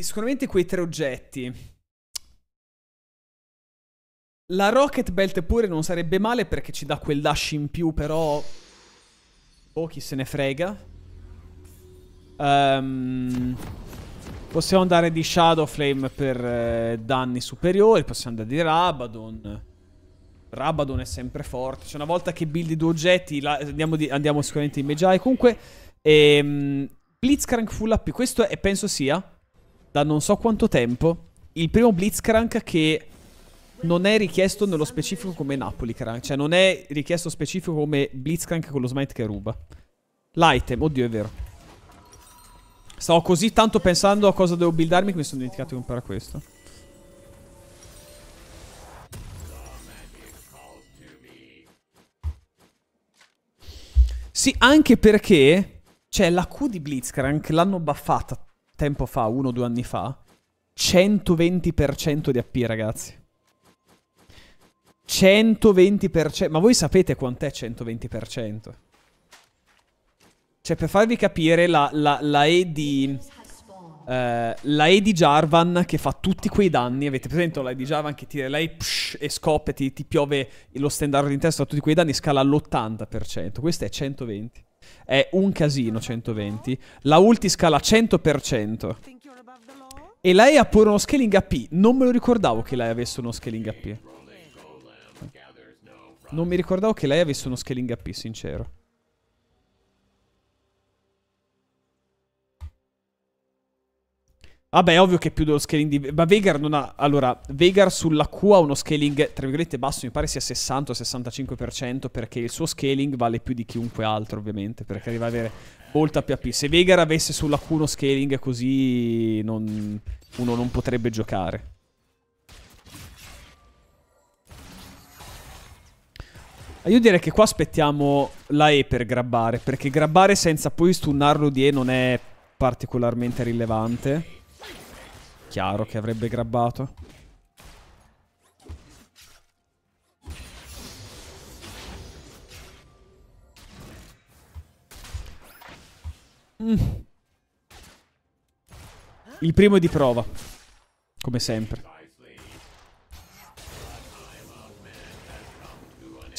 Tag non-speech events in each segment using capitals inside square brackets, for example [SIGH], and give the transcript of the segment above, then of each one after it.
Sicuramente quei tre oggetti. La Rocket Belt pure non sarebbe male perché ci dà quel dash in più, però... Oh, chi se ne frega. Um, possiamo andare di Shadowflame per eh, danni superiori, possiamo andare di Rabadon. Rabadon è sempre forte. Cioè, una volta che buildi due oggetti, la, andiamo, di, andiamo, sicuramente in Mejai. Comunque, ehm, Blitzcrank full AP, questo è, penso sia da non so quanto tempo il primo Blitzcrank che non è richiesto nello specifico come Napoli Crank. Cioè non è richiesto specifico come Blitzcrank con lo smite che ruba. L'item, oddio è vero. Stavo così tanto pensando a cosa devo buildarmi che mi sono dimenticato di comprare questo. Sì, anche perché... Cioè, la Q di Blitzcrank l'hanno buffata tempo fa, uno o due anni fa, 120% di AP, ragazzi. 120%, ma voi sapete quant'è 120%? Cioè, per farvi capire, la, la, la E di... Eh, la E di Jarvan che fa tutti quei danni, avete presente la E di Jarvan che tira lei psh, e scoppia, ti, ti, piove lo standard in testa, tutti quei danni, scala all'80%, questo è 120%. È un casino 120. La ulti scala 100%. E lei ha pure uno scaling AP. Non me lo ricordavo che lei avesse uno scaling AP. Non mi ricordavo che lei avesse uno scaling AP, sincero. Vabbè, è ovvio che più dello scaling di... Ma Vegar non ha... Allora, Vegar sulla Q ha uno scaling, tra virgolette, basso, mi pare sia 60-65%, perché il suo scaling vale più di chiunque altro, ovviamente, perché arriva ad avere molta più AP. Se Vegar avesse sulla Q uno scaling così, non... uno non potrebbe giocare. Ah, io direi che qua aspettiamo la E per grabbare, perché grabbare senza poi stunnarlo di E non è particolarmente rilevante. Chiaro che avrebbe grabbato. Mm. Il primo è di prova. Come sempre. Cioè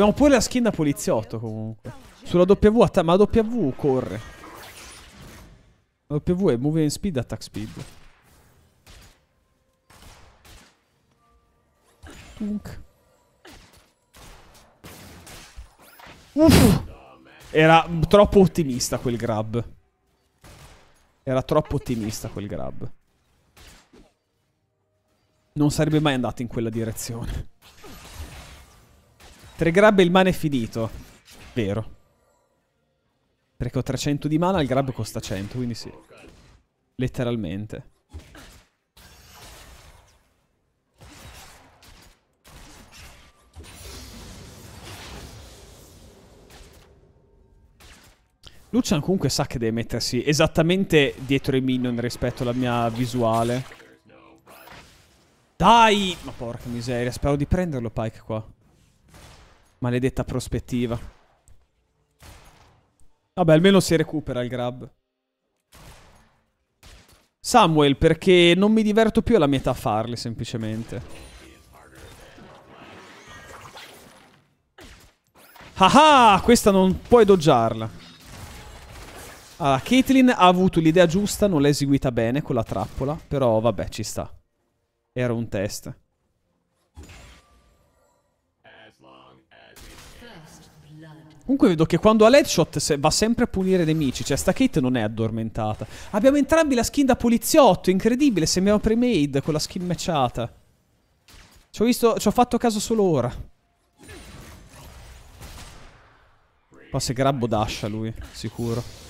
abbiamo pure la skin da poliziotto comunque. Sulla W, ma la W corre. La W è moving speed, attack speed. Tunk. Uff! Era troppo ottimista quel grab. Era troppo ottimista quel grab. Non sarebbe mai andato in quella direzione. Tre grab e il mana è finito. Vero. Perché ho 300 di mana, il grab costa 100, quindi sì. Letteralmente. Lucian comunque sa che deve mettersi esattamente dietro i minion rispetto alla mia visuale. Dai! Ma porca miseria, spero di prenderlo Pike qua. Maledetta prospettiva. Vabbè, almeno si recupera il grab. Samuel, perché non mi diverto più alla metà a farli, semplicemente. Ah ah! Questa non puoi doggiarla. Allora, ah, Caitlyn ha avuto l'idea giusta, non l'ha eseguita bene con la trappola, però vabbè, ci sta. Era un test. Comunque vedo che quando ha l'headshot va sempre a punire i nemici, cioè sta Kate non è addormentata. Abbiamo entrambi la skin da poliziotto, incredibile, sembriamo pre-made con la skin matchata. Ci ho, visto, ci ho fatto caso solo ora. Qua se grabbo dasha lui, sicuro.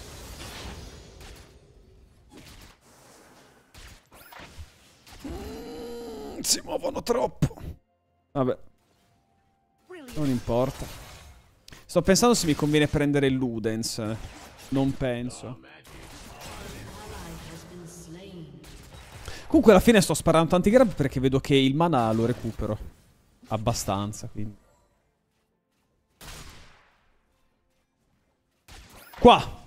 si muovono troppo. Vabbè. Non importa. Sto pensando se mi conviene prendere il Ludens. Non penso. Comunque alla fine sto sparando tanti grab perché vedo che il mana lo recupero. Abbastanza, quindi. Qua!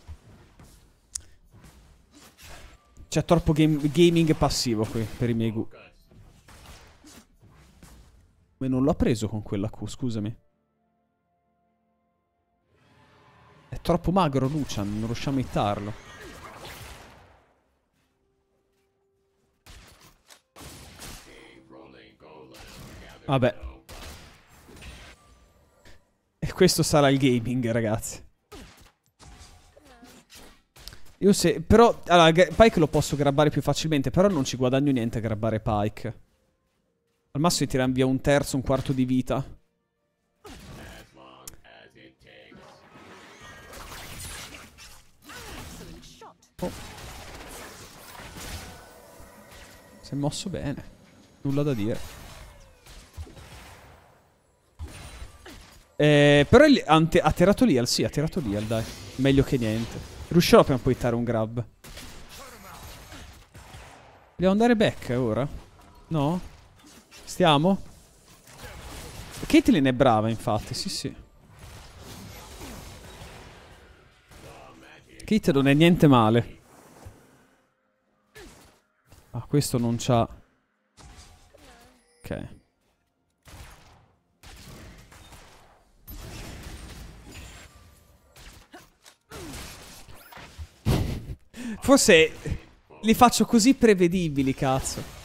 C'è troppo game gaming passivo qui per i miei gusti. Come non l'ho preso con quella Q, scusami. È troppo magro Lucian, non riusciamo a hittarlo. Vabbè. E questo sarà il gaming, ragazzi. Io se... Però... Allora, Pike lo posso grabbare più facilmente, però non ci guadagno niente a grabbare Pike. Al massimo ti tirano via un terzo, un quarto di vita. Oh. Si è mosso bene. Nulla da dire. Eh, però ha tirato lì al sì, ha tirato lì al dai. Meglio che niente. Riuscirò prima poi a dare un grab. Devo andare back eh, ora? No? stiamo? Caitlyn è brava, infatti, sì, sì. Kit non è niente male. Ah, questo non c'ha... Ok. Forse li faccio così prevedibili, cazzo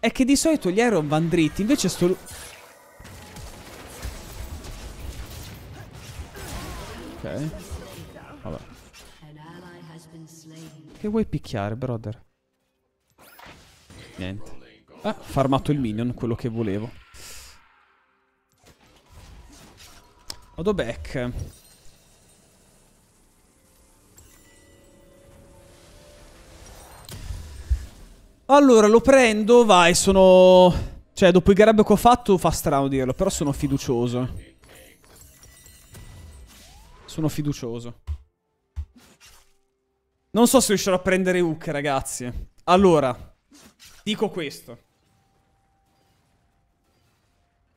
è che di solito gli Iron vanno dritti, invece sto... Ok. Vabbè. Che vuoi picchiare, brother? Niente. Ah, farmato il minion, quello che volevo. Vado back. Allora lo prendo, vai, sono... Cioè, dopo il grab che ho fatto fa strano dirlo, però sono fiducioso. Sono fiducioso. Non so se riuscirò a prendere hook, ragazzi. Allora, dico questo.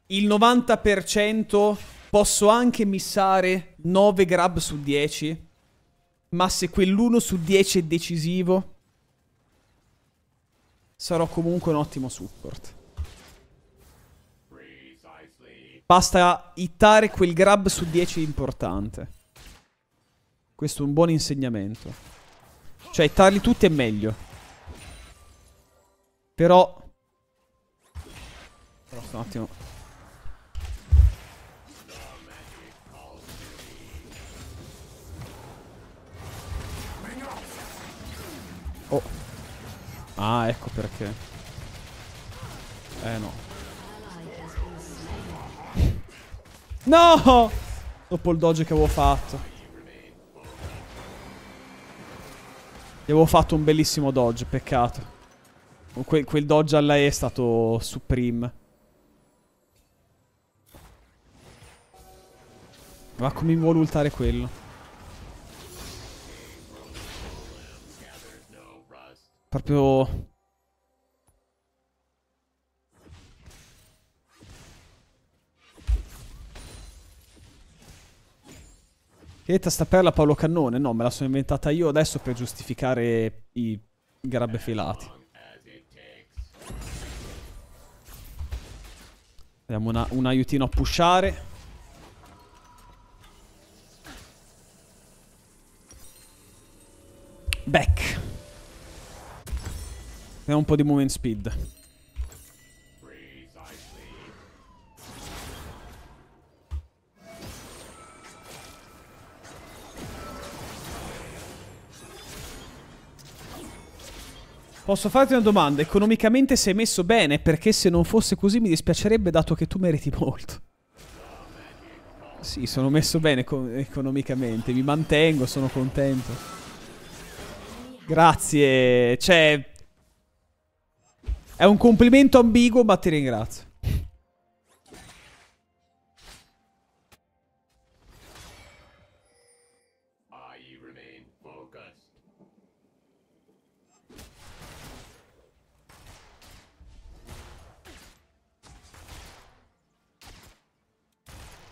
Il 90% posso anche missare 9 grab su 10, ma se quell'1 su 10 è decisivo, sarò comunque un ottimo support. Basta hittare quel grab su 10 importante. Questo è un buon insegnamento. Cioè, hittarli tutti è meglio. Però... Però sto un attimo Ah, ecco perché. Eh no. No! Dopo il dodge che avevo fatto. Gli avevo fatto un bellissimo dodge, peccato. Que quel dodge alla E è stato supreme. Ma come mi vuole ultare quello? proprio Chiedete sta perla Paolo Cannone? No, me la sono inventata io adesso per giustificare i grabbe filati. Diamo un aiutino a pushare. E un po' di movement speed. Posso farti una domanda? Economicamente sei messo bene, perché se non fosse così mi dispiacerebbe dato che tu meriti molto. Sì, sono messo bene economicamente, mi mantengo, sono contento. Grazie, cioè è un complimento ambiguo, ma ti ringrazio.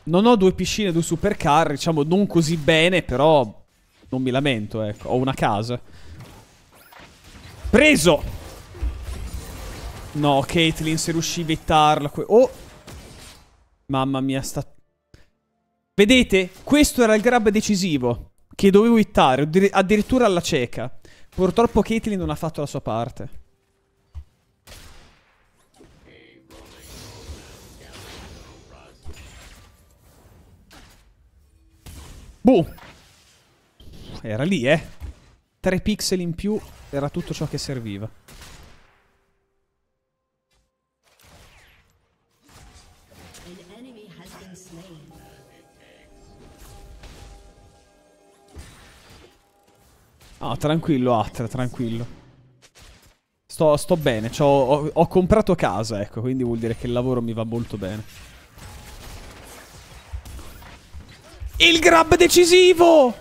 Non ho due piscine, due supercar, diciamo non così bene, però non mi lamento, ecco, ho una casa. Preso! No, Caitlyn, se riuscì a evitarla... Oh! Mamma mia, sta... Vedete? Questo era il grab decisivo. Che dovevo hittare, addirittura alla cieca. Purtroppo Caitlyn non ha fatto la sua parte. Boh! Era lì, eh. Tre pixel in più era tutto ciò che serviva. Ah, tranquillo, Atra, tranquillo. Sto, sto bene, ho, ho, ho comprato casa, ecco, quindi vuol dire che il lavoro mi va molto bene. Il grab decisivo!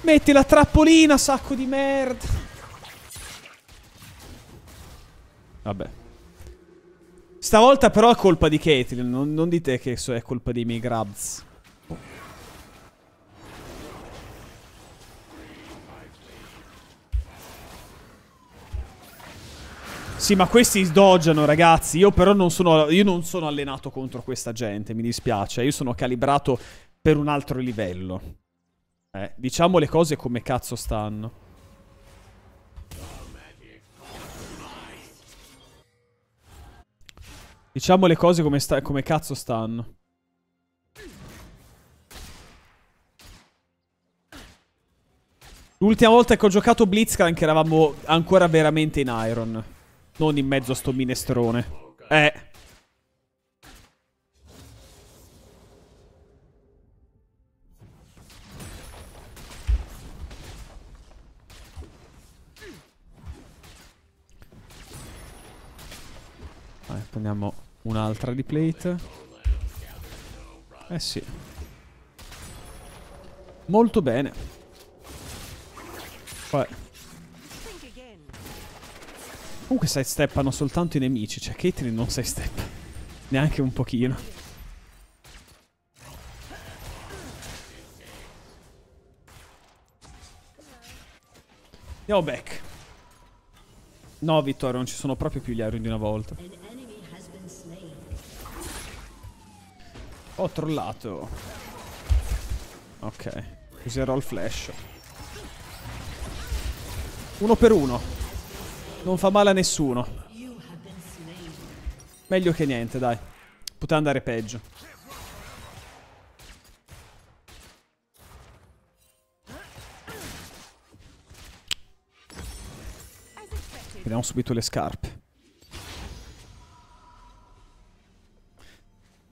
Metti la trappolina, sacco di merda! Vabbè. Stavolta però è colpa di Caitlyn, non, non dite che è colpa dei miei grabs. Sì, ma questi sdoggiano, ragazzi. Io però non sono, io non sono allenato contro questa gente, mi dispiace. Io sono calibrato per un altro livello. Eh, diciamo le cose come cazzo stanno. Diciamo le cose come, sta come cazzo stanno. L'ultima volta che ho giocato Blitzcrank eravamo ancora veramente in Iron. Non in mezzo a sto minestrone. Eh. Vai, prendiamo un'altra di plate. Eh sì. Molto bene. Vai. Comunque side steppano soltanto i nemici, cioè Caitlyn non side step. Neanche un pochino. Andiamo back. No, Vittorio, non ci sono proprio più gli Iron di una volta. Ho trollato. Ok. Userò il flash. Uno per uno. Non fa male a nessuno. Meglio che niente, dai. Poteva andare peggio. Vediamo subito le scarpe.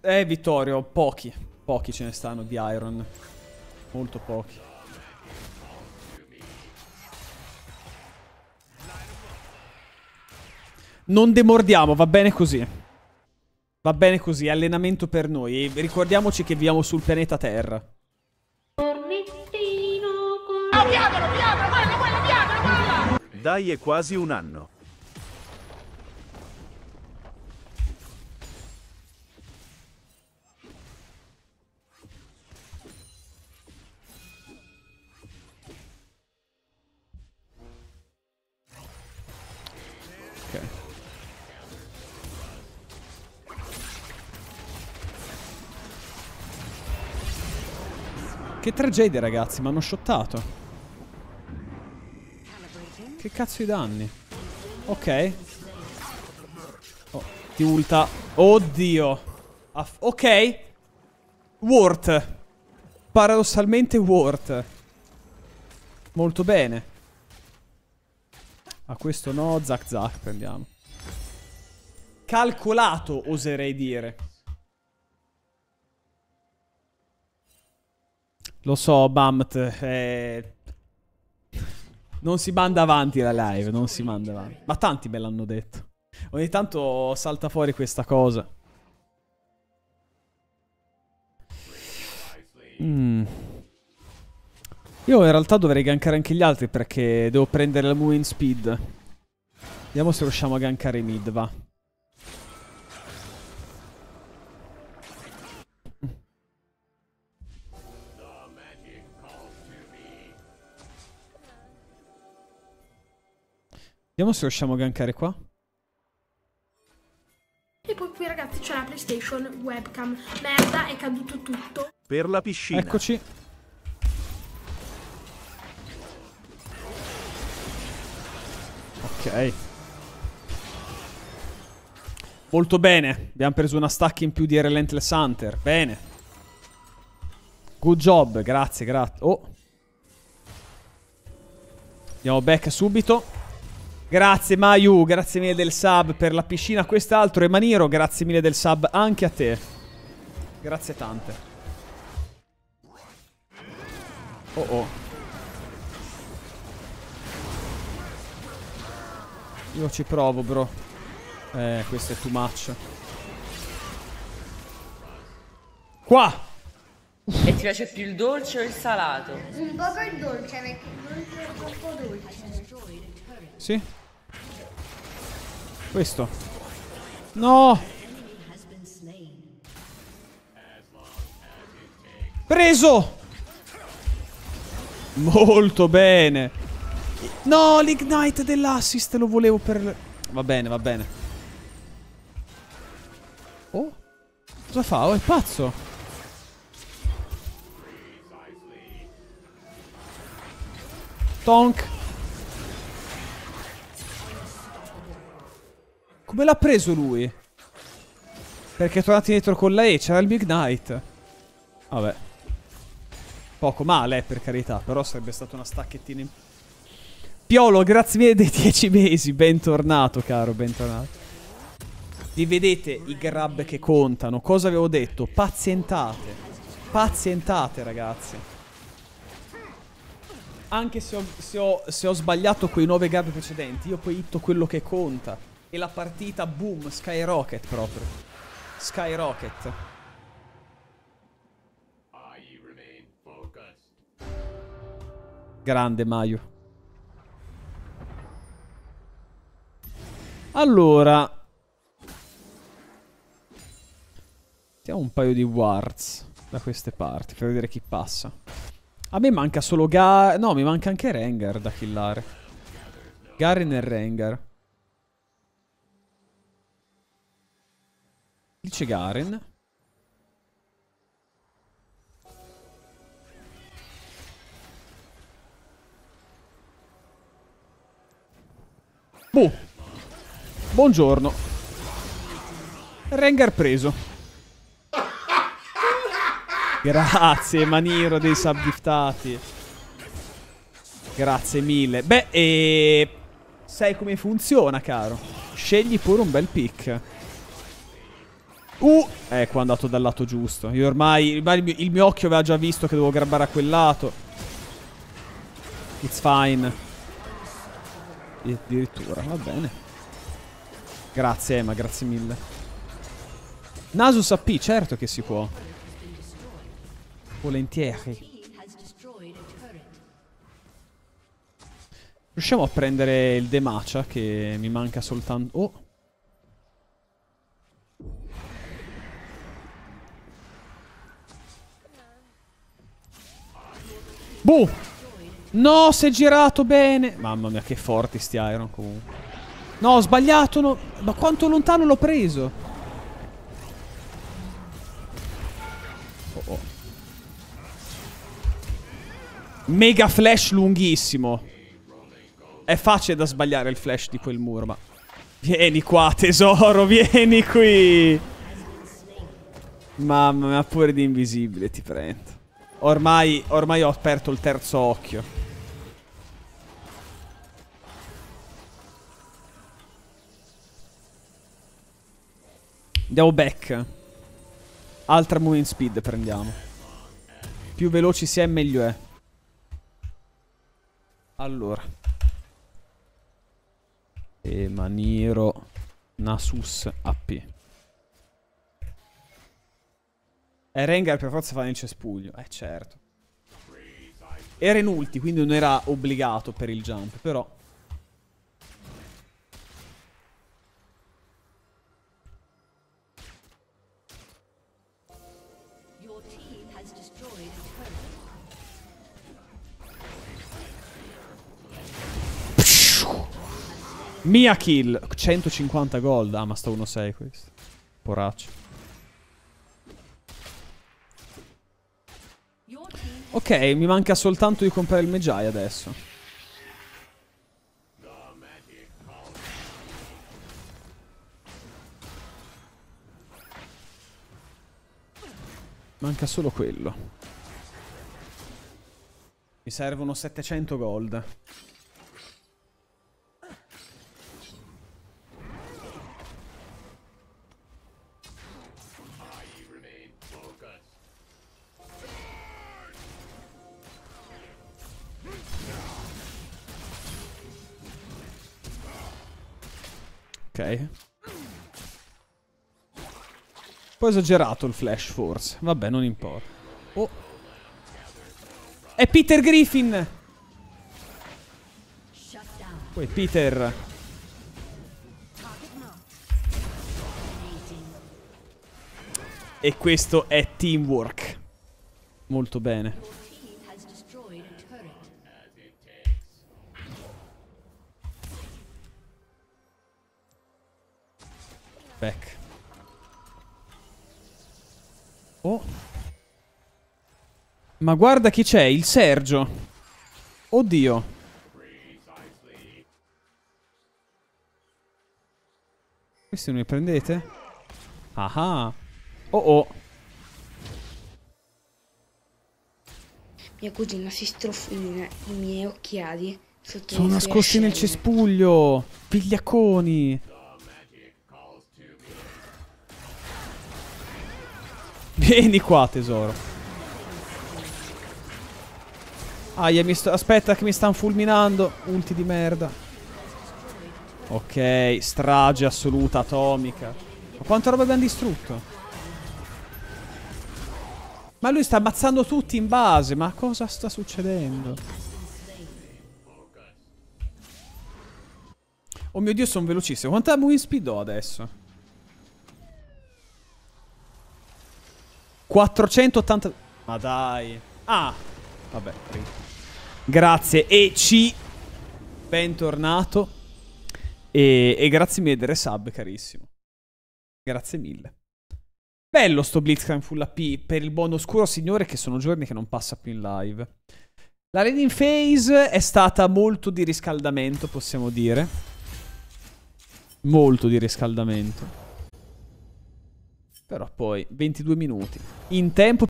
Eh, Vittorio, pochi. Pochi ce ne stanno di Iron. Molto pochi. Non demordiamo, va bene così. Va bene così, allenamento per noi. E ricordiamoci che viviamo sul pianeta Terra. Dai, è quasi un anno. Che tragedia, ragazzi, mi hanno shottato. Che cazzo di danni? Ok. Oh, ti ulta. Oddio. Aff ok. Wort. Paradossalmente Wort. Molto bene. A questo no, Zack Zack prendiamo. Calcolato, oserei dire. Lo so, Bamt, eh... non si manda avanti la live, non si manda avanti. Ma tanti me l'hanno detto. Ogni tanto salta fuori questa cosa. Mm. Io in realtà dovrei gankare anche gli altri perché devo prendere la move in speed. Vediamo se riusciamo a gankare mid, va. Vediamo se riusciamo a gankare qua. E poi qui ragazzi c'è la PlayStation webcam. Merda, è caduto tutto. Per la piscina. Eccoci. Ok. Molto bene. Abbiamo preso una stack in più di Relentless Hunter. Bene. Good job. Grazie, grazie. Oh. Andiamo back subito. Grazie Mayu, grazie mille del sub per la piscina, quest'altro. è Maniro, grazie mille del sub anche a te. Grazie tante. Oh oh. Io ci provo, bro. Eh, questo è too much. Qua! E ti piace più il dolce o il salato? Un poco il dolce, perché il dolce è troppo dolce. Sì. Questo. No! Preso! Molto bene. No, l'ignite dell'assist lo volevo per... Va bene, va bene. Oh? Cosa fa? Oh, è pazzo. Tonk. Come l'ha preso lui? Perché è tornato indietro con la E, c'era il Big Knight. Vabbè. Poco male, eh, per carità, però sarebbe stata una stacchettina in... Piolo, grazie mille dei 10 mesi, bentornato caro, bentornato. Vi vedete i grab che contano, cosa avevo detto? Pazientate, pazientate ragazzi. Anche se ho, se ho, se ho sbagliato quei 9 grab precedenti, io poi hitto quello che conta. E la partita, boom, skyrocket proprio. Skyrocket. Grande Maio. Allora. Mettiamo un paio di wards da queste parti per vedere chi passa. A me manca solo Gar... No, mi manca anche Rengar da killare. Garen e Rengar. Lì c'è Garen. Boh. Buongiorno. Rengar preso. Grazie, Maniro dei subgiftati. Grazie mille. Beh, e... Eh, sai come funziona, caro. Scegli pure un bel pick. Uh, ecco, è andato dal lato giusto. Io ormai, il mio, il mio occhio aveva già visto che dovevo grabbare a quel lato. It's fine. E addirittura, va bene. Grazie, Emma, grazie mille. Nasus AP, certo che si può. Volentieri. Riusciamo a prendere il Demacia che mi manca soltanto... Oh! Boh! No, si è girato bene. Mamma mia, che forti sti Iron comunque. No, ho sbagliato. No. Ma quanto lontano l'ho preso? Oh, oh. Mega flash lunghissimo. È facile da sbagliare il flash di quel muro, ma... Vieni qua, tesoro, [LAUGHS] vieni qui! Mamma mia, pure di invisibile ti prendo. Ormai, ormai ho aperto il terzo occhio. Andiamo back. Altra moving speed prendiamo. Più veloci si è, meglio è. Allora. E Maniro Nasus AP. E eh, Rengar per forza fa nel cespuglio. Eh certo. Era in ulti, quindi non era obbligato per il jump, però... Mia kill, 150 gold. Ah, ma sta 1-6 questo. Poraccio. Ok, mi manca soltanto di comprare il Mejai adesso. Manca solo quello. Mi servono 700 gold. Ok. Un po' esagerato il flash, forse. Vabbè, non importa. Oh. È Peter Griffin! Poi Peter... E questo è teamwork. Molto bene. Ma guarda chi c'è, il Sergio. Oddio. Questi non li prendete? Ah, ah. Oh oh. Mia cugina si strofina i miei occhiali sotto Sono nascosti nel cespuglio. Pigliacconi. Vieni qua, tesoro. Aia, sto... aspetta che mi stanno fulminando. Ulti di merda. Ok, strage assoluta, atomica. Ma quanta roba abbiamo distrutto? Ma lui sta ammazzando tutti in base. Ma cosa sta succedendo? Oh mio dio, sono velocissimo. Quanta moving speed ho adesso? 480... Ma dai. Ah! Vabbè, prima. Grazie e ci bentornato e, e grazie mille del sub carissimo. Grazie mille. Bello sto Blitzcrank full AP per il buon oscuro signore che sono giorni che non passa più in live. La landing phase è stata molto di riscaldamento, possiamo dire. Molto di riscaldamento. Però poi 22 minuti. In tempo